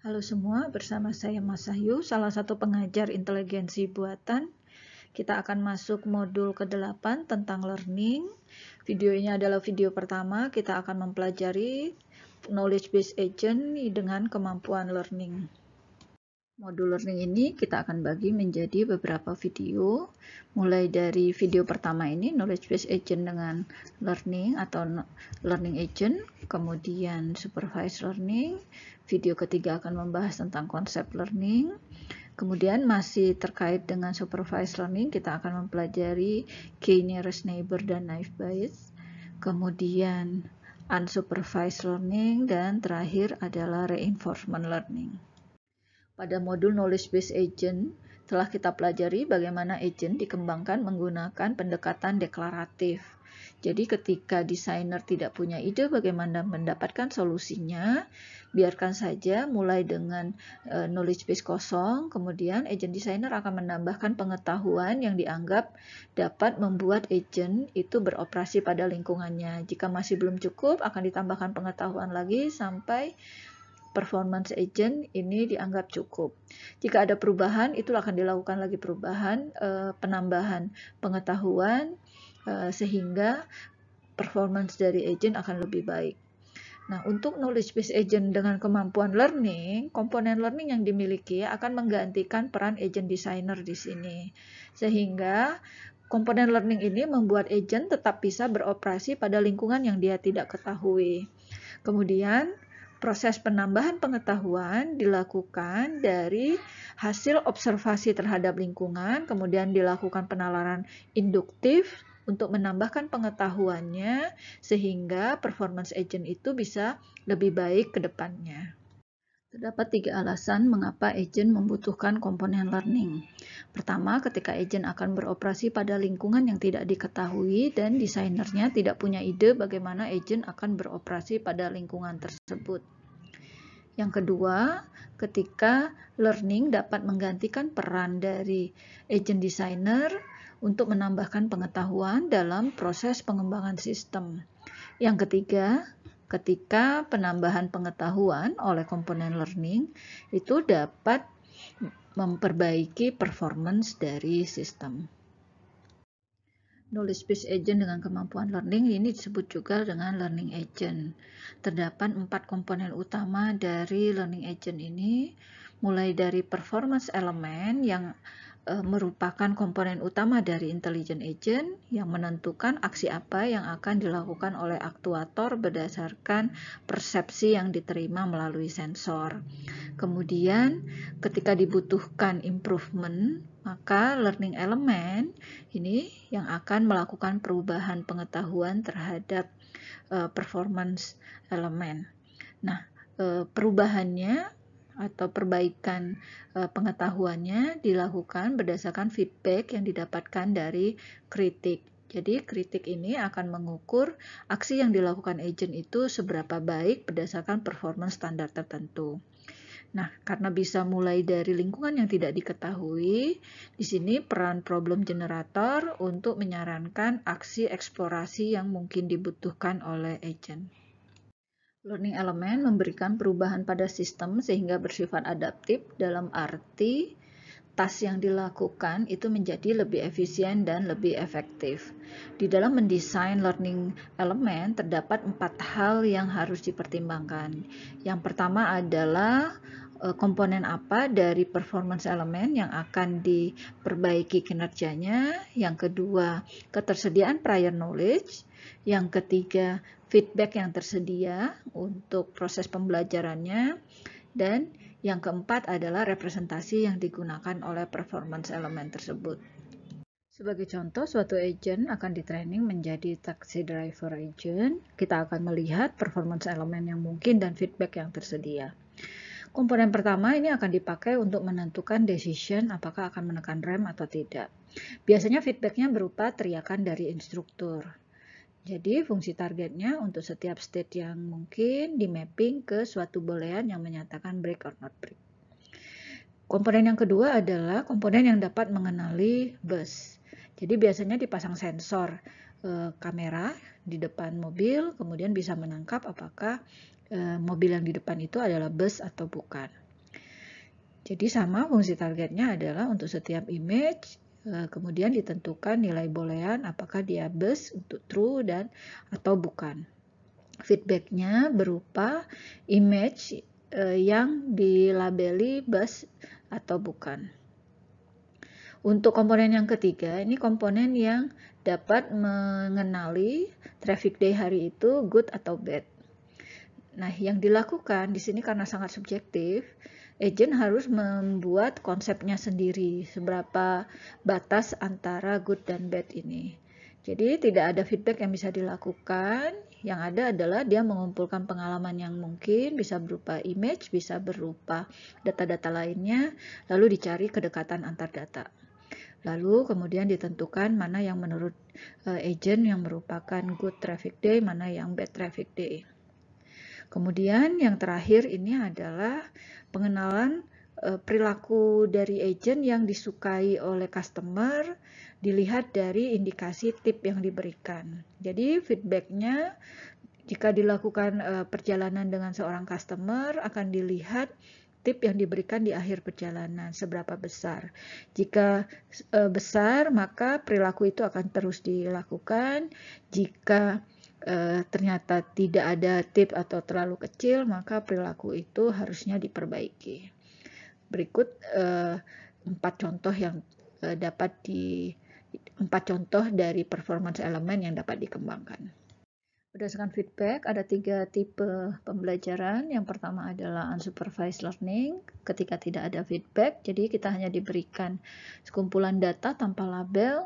Halo semua, bersama saya Mas Ayu, salah satu pengajar inteligensi buatan. Kita akan masuk modul ke-8 tentang learning. Video ini adalah video pertama, kita akan mempelajari knowledge based agent dengan kemampuan learning. Modul learning ini kita akan bagi menjadi beberapa video, mulai dari video pertama ini knowledge Based agent dengan learning atau learning agent, kemudian supervised learning, video ketiga akan membahas tentang konsep learning, kemudian masih terkait dengan supervised learning kita akan mempelajari key nearest neighbor dan knife bias, kemudian unsupervised learning dan terakhir adalah reinforcement learning. Pada modul Knowledge base Agent, telah kita pelajari bagaimana agent dikembangkan menggunakan pendekatan deklaratif. Jadi ketika desainer tidak punya ide bagaimana mendapatkan solusinya, biarkan saja mulai dengan e, knowledge base kosong, kemudian agent designer akan menambahkan pengetahuan yang dianggap dapat membuat agent itu beroperasi pada lingkungannya. Jika masih belum cukup, akan ditambahkan pengetahuan lagi sampai performance agent ini dianggap cukup. Jika ada perubahan, itu akan dilakukan lagi perubahan, eh, penambahan pengetahuan, eh, sehingga performance dari agent akan lebih baik. Nah, untuk knowledge based agent dengan kemampuan learning, komponen learning yang dimiliki akan menggantikan peran agent designer di sini. Sehingga komponen learning ini membuat agent tetap bisa beroperasi pada lingkungan yang dia tidak ketahui. Kemudian, Proses penambahan pengetahuan dilakukan dari hasil observasi terhadap lingkungan, kemudian dilakukan penalaran induktif untuk menambahkan pengetahuannya sehingga performance agent itu bisa lebih baik ke depannya. Terdapat tiga alasan mengapa agent membutuhkan komponen learning. Pertama, ketika agent akan beroperasi pada lingkungan yang tidak diketahui dan desainernya tidak punya ide bagaimana agent akan beroperasi pada lingkungan tersebut. Yang kedua, ketika learning dapat menggantikan peran dari agent designer untuk menambahkan pengetahuan dalam proses pengembangan sistem. Yang ketiga, ketika penambahan pengetahuan oleh komponen learning itu dapat memperbaiki performance dari sistem knowledge based agent dengan kemampuan learning ini disebut juga dengan learning agent. Terdapat empat komponen utama dari learning agent ini, mulai dari performance element yang Eh, merupakan komponen utama dari intelligent agent yang menentukan aksi apa yang akan dilakukan oleh aktuator berdasarkan persepsi yang diterima melalui sensor. Kemudian, ketika dibutuhkan improvement, maka learning element ini yang akan melakukan perubahan pengetahuan terhadap eh, performance element. Nah, eh, perubahannya atau perbaikan e, pengetahuannya dilakukan berdasarkan feedback yang didapatkan dari kritik. Jadi kritik ini akan mengukur aksi yang dilakukan agent itu seberapa baik berdasarkan performa standar tertentu. Nah, karena bisa mulai dari lingkungan yang tidak diketahui, di sini peran problem generator untuk menyarankan aksi eksplorasi yang mungkin dibutuhkan oleh agent. Learning element memberikan perubahan pada sistem sehingga bersifat adaptif dalam arti tas yang dilakukan itu menjadi lebih efisien dan lebih efektif. Di dalam mendesain learning element terdapat empat hal yang harus dipertimbangkan. Yang pertama adalah Eh, komponen apa dari performance element yang akan diperbaiki kinerjanya, yang kedua ketersediaan prior knowledge, yang ketiga feedback yang tersedia untuk proses pembelajarannya, dan yang keempat adalah representasi yang digunakan oleh performance element tersebut. Sebagai contoh, suatu agent akan ditraining menjadi taxi driver agent. Kita akan melihat performance element yang mungkin dan feedback yang tersedia. Komponen pertama ini akan dipakai untuk menentukan decision apakah akan menekan rem atau tidak. Biasanya feedbacknya berupa teriakan dari instruktur. Jadi fungsi targetnya untuk setiap state yang mungkin di mapping ke suatu boolean yang menyatakan break or not break. Komponen yang kedua adalah komponen yang dapat mengenali bus. Jadi biasanya dipasang sensor Eh, kamera di depan mobil, kemudian bisa menangkap apakah eh, mobil yang di depan itu adalah bus atau bukan. Jadi sama fungsi targetnya adalah untuk setiap image eh, kemudian ditentukan nilai boolean apakah dia bus untuk true dan atau bukan. Feedbacknya berupa image yang dilabeli bus atau bukan. Untuk komponen yang ketiga, ini komponen yang dapat mengenali traffic day hari itu good atau bad. Nah, yang dilakukan di sini karena sangat subjektif, agent harus membuat konsepnya sendiri seberapa batas antara good dan bad ini. Jadi tidak ada feedback yang bisa dilakukan, yang ada adalah dia mengumpulkan pengalaman yang mungkin bisa berupa image, bisa berupa data-data lainnya, lalu dicari kedekatan antar data. Lalu kemudian ditentukan mana yang menurut uh, agent yang merupakan good traffic day, mana yang bad traffic day. Kemudian yang terakhir ini adalah pengenalan uh, perilaku dari agent yang disukai oleh customer dilihat dari indikasi tip yang diberikan. Jadi feedbacknya jika dilakukan uh, perjalanan dengan seorang customer akan dilihat tip yang diberikan di akhir perjalanan seberapa besar. Jika e, besar maka perilaku itu akan terus dilakukan. Jika e, ternyata tidak ada tip atau terlalu kecil maka perilaku itu harusnya diperbaiki. Berikut e, empat contoh yang e, dapat di empat contoh dari performance elemen yang dapat dikembangkan. Berdasarkan feedback, ada tiga tipe pembelajaran. Yang pertama adalah unsupervised learning, ketika tidak ada feedback, jadi kita hanya diberikan sekumpulan data tanpa label,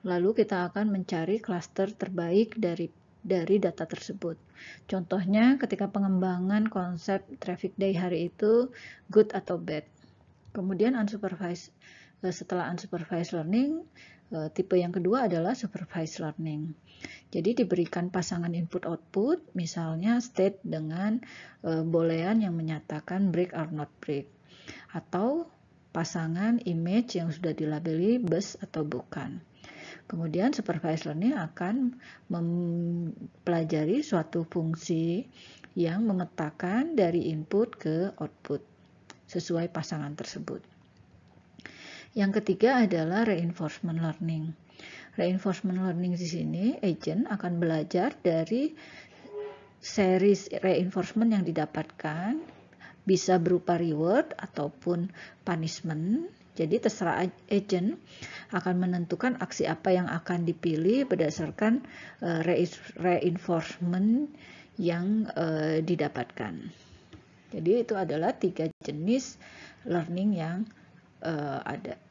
lalu kita akan mencari klaster terbaik dari dari data tersebut. Contohnya ketika pengembangan konsep traffic day hari itu good atau bad. Kemudian unsupervised Eh, setelah unsupervised learning, eh, tipe yang kedua adalah supervised learning. Jadi diberikan pasangan input-output, misalnya state dengan eh, boolean yang menyatakan break or not break, atau pasangan image yang sudah dilabeli bus atau bukan. Kemudian supervised learning akan mempelajari suatu fungsi yang memetakan dari input ke output sesuai pasangan tersebut. Yang ketiga adalah reinforcement learning. Reinforcement learning di sini agent akan belajar dari series reinforcement yang didapatkan bisa berupa reward ataupun punishment. Jadi terserah agent akan menentukan aksi apa yang akan dipilih berdasarkan eh, reinforcement yang eh, didapatkan. Jadi itu adalah tiga jenis learning yang eh, ada.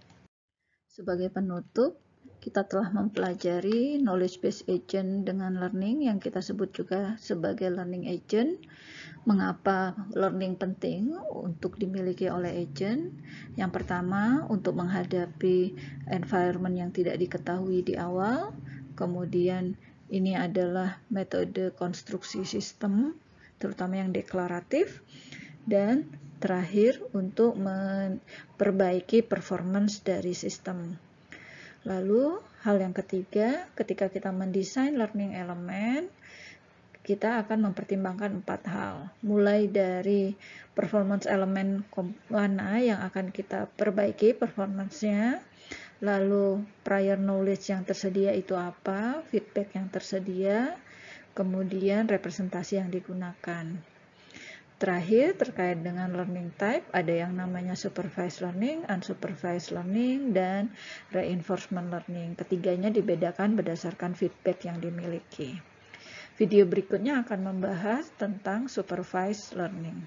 Sebagai penutup, kita telah mempelajari knowledge based agent dengan learning yang kita sebut juga sebagai learning agent. Mengapa learning penting untuk dimiliki oleh agent? Yang pertama, untuk menghadapi environment yang tidak diketahui di awal. Kemudian ini adalah metode konstruksi sistem, terutama yang deklaratif dan terakhir untuk memperbaiki performance dari sistem. Lalu, hal yang ketiga, ketika kita mendesain learning element, kita akan mempertimbangkan empat hal, mulai dari performance elemen mana yang akan kita perbaiki performancenya, lalu prior knowledge yang tersedia itu apa, feedback yang tersedia, kemudian representasi yang digunakan. Terakhir, terkait dengan learning type, ada yang namanya supervised learning, unsupervised learning, dan reinforcement learning. Ketiganya dibedakan berdasarkan feedback yang dimiliki. Video berikutnya akan membahas tentang supervised learning.